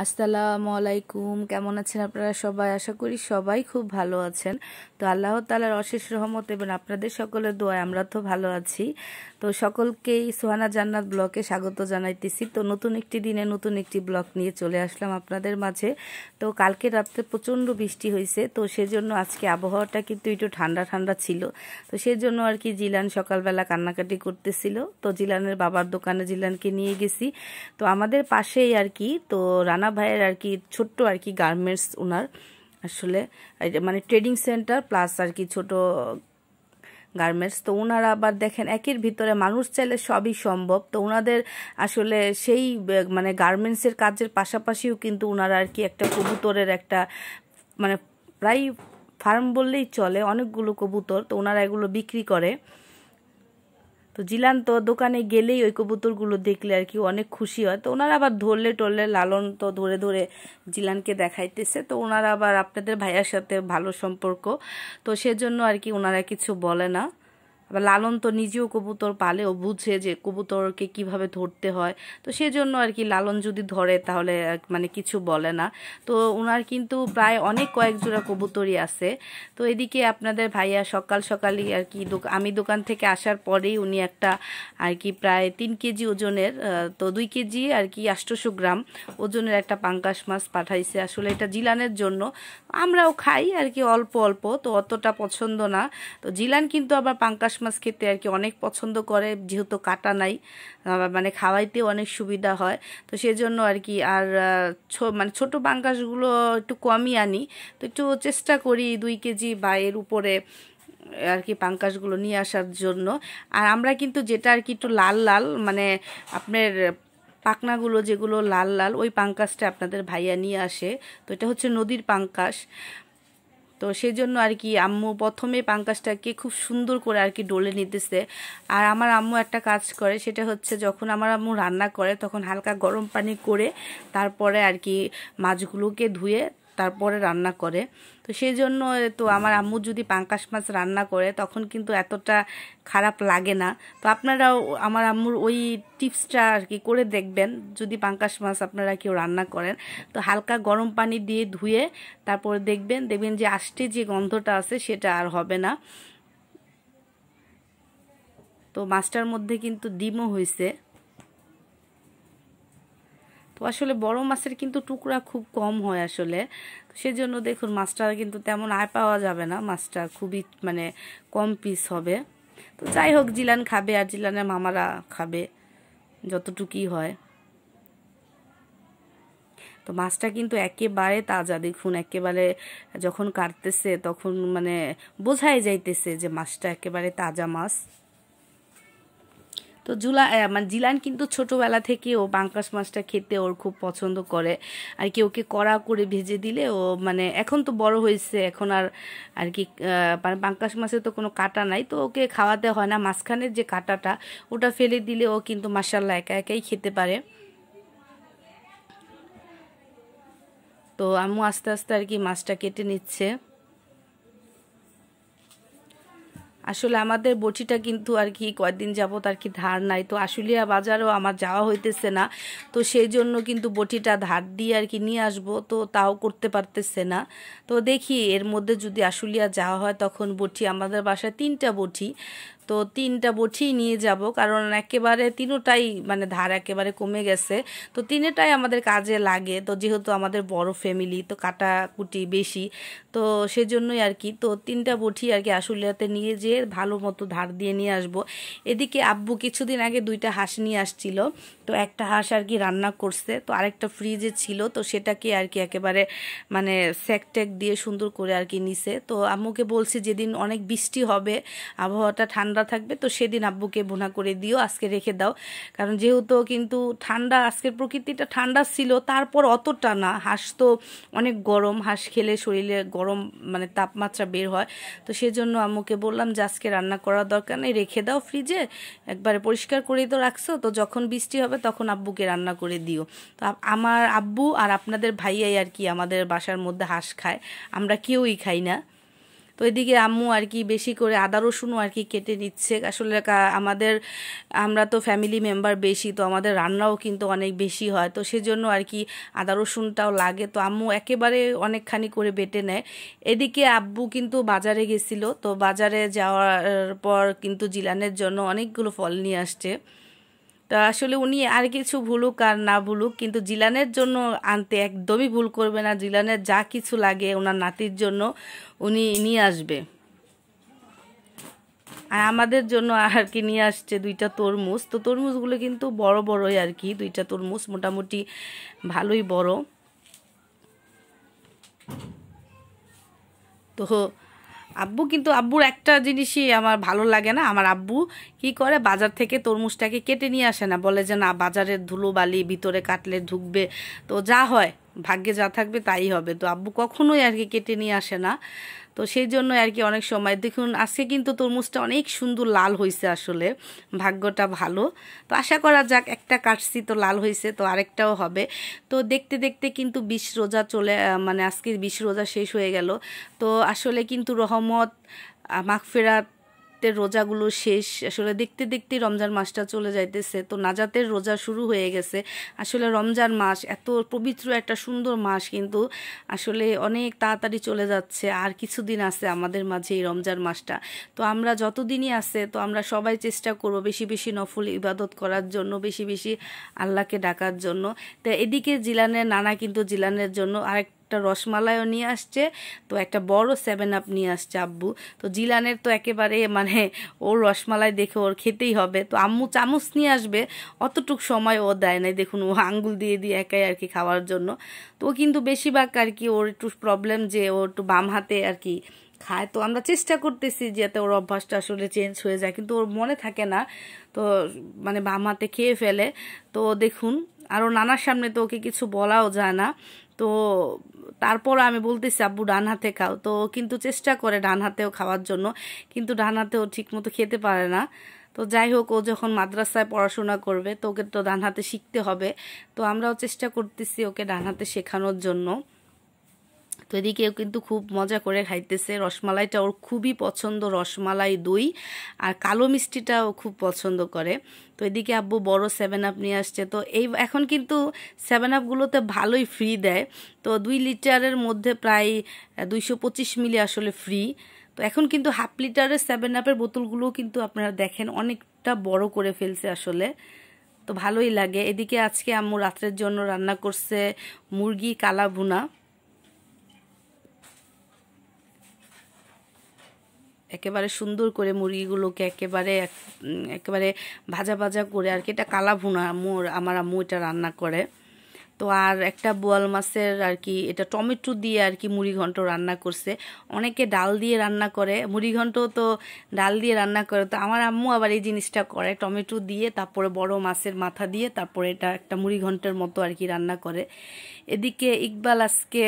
আসসালামু আলাইকুম কেমন আছেন আপনারা সবাই আশা করি সবাই খুব ভালো আছেন তো আল্লাহ তালার অশেষ রহমত এবং আপনাদের সকলের দোয়া আমরা তো ভালো আছি তো সকলকেই সোহানা জান্নাত ব্লকে স্বাগত জানাইতেছি তো নতুন একটি দিনে নতুন একটি ব্লক নিয়ে চলে আসলাম আপনাদের মাঝে তো কালকে রাত্রে প্রচণ্ড বৃষ্টি হয়েছে তো সেজন্য আজকে আবহাওয়াটা কিন্তু একটু ঠান্ডা ঠান্ডা ছিল তো সেজন্য আর কি জিলান সকালবেলা কান্নাকাটি করতেছিল তো জিলানের বাবার দোকানে জিলানকে নিয়ে গেছি তো আমাদের পাশেই আর কি তো রান্না রানা ভাইয়ের আর কি ছোট্ট আর কি গার্মেন্টস ওনার আসলে মানে ট্রেডিং সেন্টার প্লাস আর কি ছোট গার্মেন্টস তো ওনারা আবার দেখেন একের ভিতরে মানুষ চাইলে সবই সম্ভব তো ওনাদের আসলে সেই মানে গার্মেন্টসের কাজের পাশাপাশিও কিন্তু ওনারা আর কি একটা কবুতরের একটা মানে প্রায় ফার্ম বললেই চলে অনেকগুলো কবুতর তো ওনারা এগুলো বিক্রি করে তো জিলান তো দোকানে গেলেই ওই কবুতরগুলো দেখলে আর কি অনেক খুশি হয় তো ওনারা আবার ধরলে টরলে লালন তো ধরে ধরে জিলানকে দেখাইতেছে তো ওনারা আবার আপনাদের ভাইয়ার সাথে ভালো সম্পর্ক তো সেজন্য আর কি ওনারা কিছু বলে না আবার লালন তো নিজেও কবুতর পালেও বুঝে যে কবুতরকে কিভাবে ধরতে হয় তো সেজন্য আর কি লালন যদি ধরে তাহলে মানে কিছু বলে না তো ওনার কিন্তু প্রায় অনেক কয়েক জোড়া কবুতরই আছে তো এদিকে আপনাদের ভাইয়া সকাল সকালই আর কি আমি দোকান থেকে আসার পরেই উনি একটা আর কি প্রায় তিন কেজি ওজনের তো দুই কেজি আর কি আষ্টশো গ্রাম ওজনের একটা পাঙ্কাশ মাছ পাঠাইছে আসলে এটা জিলানের জন্য আমরাও খাই আর কি অল্প অল্প তো অতটা পছন্দ না তো জিলান কিন্তু আবার পাঙ্কাশ মাছ খেতে আর কি অনেক পছন্দ করে যেহেতু কাটা নাই মানে খাওয়াইতে অনেক সুবিধা হয় তো সেজন্য আর কি আর মানে ছোট পাঙ্গাসগুলো একটু কমই আনি তো একটু চেষ্টা করি দুই কেজি বা এর উপরে আর কি পাঙ্কাশগুলো নিয়ে আসার জন্য আর আমরা কিন্তু যেটা আর কি একটু লাল লাল মানে আপনার পাকনাগুলো যেগুলো লাল লাল ওই পাঙ্কাশটা আপনাদের ভাইয়া নিয়ে আসে তো এটা হচ্ছে নদীর পাঙ্কাশ তো সেজন্য আর কি আম্মু প্রথমে পাঙ্কাসটাকে খুব সুন্দর করে আর কি ডলে নিতেছে আর আমার আম্মু একটা কাজ করে সেটা হচ্ছে যখন আমার আম্মু রান্না করে তখন হালকা গরম পানি করে তারপরে আর কি মাছগুলোকে ধুয়ে তারপরে রান্না করে তো সেই জন্য তো আমার আম্মু যদি পাঙ্কাশ মাছ রান্না করে তখন কিন্তু এতটা খারাপ লাগে না তো আপনারাও আমার আম্মুর ওই টিপসটা আর কি করে দেখবেন যদি পাঙ্কাশ মাছ আপনারা কেউ রান্না করেন তো হালকা গরম পানি দিয়ে ধুয়ে তারপরে দেখবেন দেখবেন যে আষ্টে যে গন্ধটা আছে সেটা আর হবে না তো মাছটার মধ্যে কিন্তু ডিমও হয়েছে তো আসলে বড় মাছের কিন্তু টুকরা খুব কম হয় আসলে সেজন্য দেখুন মাছটা কিন্তু তেমন আয় পাওয়া যাবে না মাছটা খুবই মানে কম পিস হবে তো যাই হোক জিলান খাবে আর জিলানের মামারা খাবে যতটুকুই হয় তো মাছটা কিন্তু একেবারে তাজা দেখুন একেবারে যখন কাটতেছে তখন মানে বোঝাই যাইতেছে যে মাছটা একেবারে তাজা মাছ তো জুলা মানে জিলান কিন্তু ছোটোবেলা থেকে ও পাঙ্কাশ মাছটা খেতে ওর খুব পছন্দ করে আর কি ওকে কড়া করে ভেজে দিলে ও মানে এখন তো বড় হয়েছে এখন আর আর কি মানে পাঙ্কাশ মাছে তো কোনো কাটা নাই তো ওকে খাওয়াতে হয় না মাঝখানের যে কাটাটা ওটা ফেলে দিলে ও কিন্তু মাসাল্লাহ একা একাই খেতে পারে তো আম্মু আস্তে আস্তে আর কি মাছটা কেটে নিচ্ছে আসলে আমাদের বটিটা কিন্তু আর কি কয়েকদিন যাবো আর কি ধার নাই তো আশুলিয়া বাজারও আমার যাওয়া হইতেছে না তো সেই জন্য কিন্তু বটিটা ধার দিয়ে আর কি নিয়ে আসবো তো তাও করতে পারতেছে না তো দেখি এর মধ্যে যদি আশুলিয়া যাওয়া হয় তখন বটি আমাদের বাসায় তিনটা বটি তো তিনটা বঠি নিয়ে যাব কারণ একেবারে তিনোটাই মানে ধার একেবারে কমে গেছে তো তিনটাই আমাদের কাজে লাগে তো যেহেতু আমাদের বড় ফ্যামিলি তো কাটাকুটি বেশি তো সেজন্যই আর কি তো তিনটা বঠি আর কি আশুলিয়াতে নিয়ে যেয়ে ভালো মতো ধার দিয়ে নিয়ে আসব এদিকে আব্বু কিছুদিন আগে দুইটা হাঁস নিয়ে আসছিল তো একটা হাঁস আর কি রান্না করছে তো আরেকটা ফ্রিজে ছিল তো সেটাকে আর কি একেবারে মানে স্যাকট্যাক দিয়ে সুন্দর করে আর কি নিছে তো আম্মুকে বলছি যেদিন অনেক বৃষ্টি হবে আবহাওয়াটা ঠান্ডা থাকবে তো সেদিন আব্বুকে বোনা করে দিও আজকে রেখে দাও কারণ যেহেতু কিন্তু ঠান্ডা আজকের প্রকৃতিটা ঠান্ডা ছিল তারপর অতটা না হাঁস তো অনেক গরম হাঁস খেলে শরীরে গরম মানে তাপমাত্রা বের হয় তো সেজন্য আম্মুকে বললাম যে আজকে রান্না করার দরকার নেই রেখে দাও ফ্রিজে একবারে পরিষ্কার করেই তো রাখছো তো যখন বৃষ্টি হবে যাবে তখন আব্বুকে রান্না করে দিও তো আমার আব্বু আর আপনাদের ভাইয়াই আর কি আমাদের বাসার মধ্যে হাঁস খায় আমরা কেউই খাই না তো এদিকে আম্মু আর কি বেশি করে আদা রসুনও আর কি কেটে নিচ্ছে আসলে আমাদের আমরা তো ফ্যামিলি মেম্বার বেশি তো আমাদের রান্নাও কিন্তু অনেক বেশি হয় তো সেজন্য আর কি আদা রসুনটাও লাগে তো আম্মু একেবারে অনেকখানি করে বেটে নেয় এদিকে আব্বু কিন্তু বাজারে গেছিল তো বাজারে যাওয়ার পর কিন্তু জিলানের জন্য অনেকগুলো ফল নিয়ে আসছে তা আসলে উনি আর কিছু ভুলুক আর না ভুলুক কিন্তু জিলানের জন্য আনতে একদমই ভুল করবে না জিলানের যা কিছু লাগে ওনার নাতির জন্য উনি নিয়ে আসবে আর আমাদের জন্য আর কি নিয়ে আসছে দুইটা তরমুজ তো তরমুজগুলো কিন্তু বড় বড়ই আর কি দুইটা তরমুজ মোটামুটি ভালোই বড় তো আব্বু কিন্তু আব্বুর একটা জিনিসই আমার ভালো লাগে না আমার আব্বু কি করে বাজার থেকে তরমুজটাকে কেটে নিয়ে আসে না বলে যে না বাজারের ধুলো বালি ভিতরে কাটলে ঢুকবে তো যা হয় ভাগ্যে যা থাকবে তাই হবে তো আব্বু কখনোই আর কি কেটে নিয়ে আসে না তো সেই জন্য আর কি অনেক সময় দেখুন আজকে কিন্তু তরমুজটা অনেক সুন্দর লাল হয়েছে আসলে ভাগ্যটা ভালো তো আশা করা যাক একটা কাটছি তো লাল হয়েছে তো আরেকটাও হবে তো দেখতে দেখতে কিন্তু বিশ রোজা চলে মানে আজকে বিশ রোজা শেষ হয়ে গেল তো আসলে কিন্তু রহমত মাগফেরাত নাজাতের রোজাগুলো শেষ আসলে দেখতে দেখতে রমজান মাসটা চলে যাইতেছে তো নাজাতের রোজা শুরু হয়ে গেছে আসলে রমজান মাস এত পবিত্র একটা সুন্দর মাস কিন্তু আসলে অনেক তাড়াতাড়ি চলে যাচ্ছে আর কিছুদিন আছে আমাদের মাঝে এই রমজান মাসটা তো আমরা যতদিনই আছে তো আমরা সবাই চেষ্টা করব বেশি বেশি নফল ইবাদত করার জন্য বেশি বেশি আল্লাহকে ডাকার জন্য তো এদিকে জিলানের নানা কিন্তু জিলানের জন্য আরেক একটা রসমালাইও নিয়ে আসছে তো একটা বড় সেভেন আপ নিয়ে আসছে আব্বু তো জিলানের তো একেবারে মানে ও রসমালাই দেখে ওর খেতেই হবে তো আম্মু চামচ নিয়ে আসবে অতটুক সময় ও দেয় নাই দেখুন ও আঙ্গুল দিয়ে দিয়ে একাই আর কি খাওয়ার জন্য তো কিন্তু বেশিরভাগ আর কি ওর একটু প্রবলেম যে ও একটু বাম হাতে আর কি খায় তো আমরা চেষ্টা করতেছি যাতে ওর অভ্যাসটা আসলে চেঞ্জ হয়ে যায় কিন্তু ওর মনে থাকে না তো মানে বাম হাতে খেয়ে ফেলে তো দেখুন আরও নানার সামনে তো ওকে কিছু বলাও যায় না তো তারপর আমি বলতেছি আব্বু ডান হাতে খাও তো কিন্তু চেষ্টা করে ডান হাতেও খাওয়ার জন্য কিন্তু ডান হাতেও ঠিকমতো খেতে পারে না তো যাই হোক ও যখন মাদ্রাসায় পড়াশোনা করবে তো ওকে তো ডান হাতে শিখতে হবে তো আমরাও চেষ্টা করতেছি ওকে ডান হাতে শেখানোর জন্য তো এদিকে কিন্তু খুব মজা করে খাইতেছে রসমালাইটা ওর খুবই পছন্দ রসমালাই দই আর কালো মিষ্টিটাও খুব পছন্দ করে তো এদিকে আব্বু বড় সেভেন আপ নিয়ে আসছে তো এই এখন কিন্তু সেভেন আপগুলোতে ভালোই ফ্রি দেয় তো দুই লিটারের মধ্যে প্রায় দুইশো পঁচিশ মিলি আসলে ফ্রি তো এখন কিন্তু হাফ লিটারের সেভেন আপের বোতলগুলোও কিন্তু আপনারা দেখেন অনেকটা বড় করে ফেলছে আসলে তো ভালোই লাগে এদিকে আজকে আম্মু রাত্রের জন্য রান্না করছে মুরগি কালা ভুনা একেবারে সুন্দর করে মুরগিগুলোকে একেবারে একেবারে ভাজা ভাজা করে আর কি এটা কালা ভুনা মোর আমার আম্মু এটা রান্না করে তো আর একটা বোয়াল মাছের আর কি এটা টমেটো দিয়ে আর কি মুড়ি ঘন্ট রান্না করছে অনেকে ডাল দিয়ে রান্না করে মুড়ি মুড়িঘণ্ট তো ডাল দিয়ে রান্না করে তো আমার আম্মু আবার এই জিনিসটা করে টমেটো দিয়ে তারপরে বড় মাছের মাথা দিয়ে তারপরে এটা একটা মুড়িঘণ্টের মতো আর কি রান্না করে এদিকে ইকবাল আজকে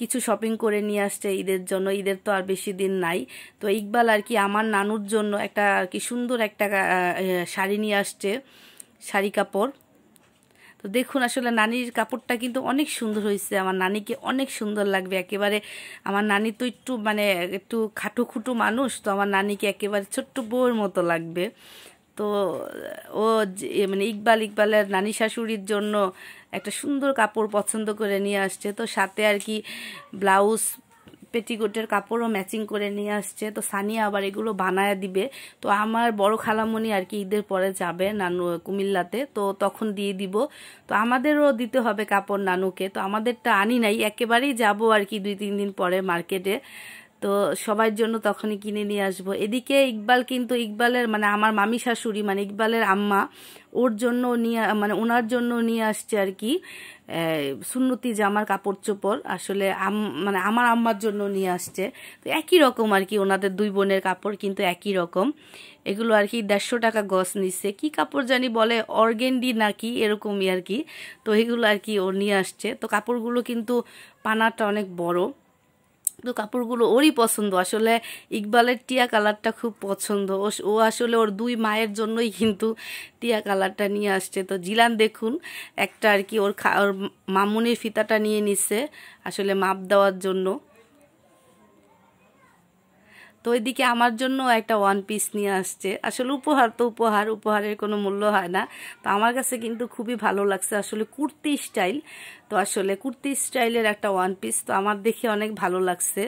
কিছু শপিং করে নিয়ে আসছে ঈদের জন্য ঈদের তো আর বেশি দিন নাই তো ইকবাল আর কি আমার নানুর জন্য একটা আর কি সুন্দর একটা শাড়ি নিয়ে আসছে শাড়ি কাপড় তো দেখুন আসলে নানির কাপড়টা কিন্তু অনেক সুন্দর হয়েছে আমার নানিকে অনেক সুন্দর লাগবে একেবারে আমার নানি তো একটু মানে একটু খাটো খুটো মানুষ তো আমার নানিকে একেবারে ছোট্ট বউয়ের মতো লাগবে তো ও মানে ইকবাল ইকবালের নানি শাশুড়ির জন্য একটা সুন্দর কাপড় পছন্দ করে নিয়ে আসছে তো সাথে আর কি ব্লাউজ পেটিকোটের কাপড়ও ম্যাচিং করে নিয়ে আসছে তো সানিয়া আবার এগুলো বানায় দিবে তো আমার বড় খালামণি আর কি ঈদের পরে যাবে নানু কুমিল্লাতে তো তখন দিয়ে দিব তো আমাদেরও দিতে হবে কাপড় নানুকে তো আমাদেরটা আনি নাই একেবারেই যাব আর কি দুই তিন দিন পরে মার্কেটে তো সবার জন্য তখনই কিনে নিয়ে আসবো এদিকে ইকবাল কিন্তু ইকবালের মানে আমার মামি শাশুড়ি মানে ইকবালের আম্মা ওর জন্য নিয়ে মানে ওনার জন্য নিয়ে আসছে আর কি সুন্নতি জামার কাপড় চোপড় আসলে আম মানে আমার আম্মার জন্য নিয়ে আসছে তো একই রকম আর কি ওনাদের দুই বোনের কাপড় কিন্তু একই রকম এগুলো আর কি দেড়শো টাকা গস নিচ্ছে কি কাপড় জানি বলে অর্গেন্ডি নাকি এরকমই আর কি তো এগুলো আর কি ও নিয়ে আসছে তো কাপড়গুলো কিন্তু পানাটা অনেক বড় কিন্তু কাপড়গুলো ওরই পছন্দ আসলে ইকবালের টিয়া কালারটা খুব পছন্দ ও আসলে ওর দুই মায়ের জন্যই কিন্তু টিয়া কালারটা নিয়ে আসছে তো জিলান দেখুন একটা আর কি ওর খা ওর মামুনির ফিতাটা নিয়ে নিছে আসলে মাপ দেওয়ার জন্য তো এদিকে আমার জন্য একটা ওয়ান পিস নিয়ে আসছে আসলে উপহার তো উপহার উপহারের কোনো মূল্য হয় না তো আমার কাছে কিন্তু খুবই ভালো লাগছে আসলে কুর্তি স্টাইল তো আসলে কুর্তি স্টাইলের একটা ওয়ান পিস তো আমার দেখে অনেক ভালো লাগছে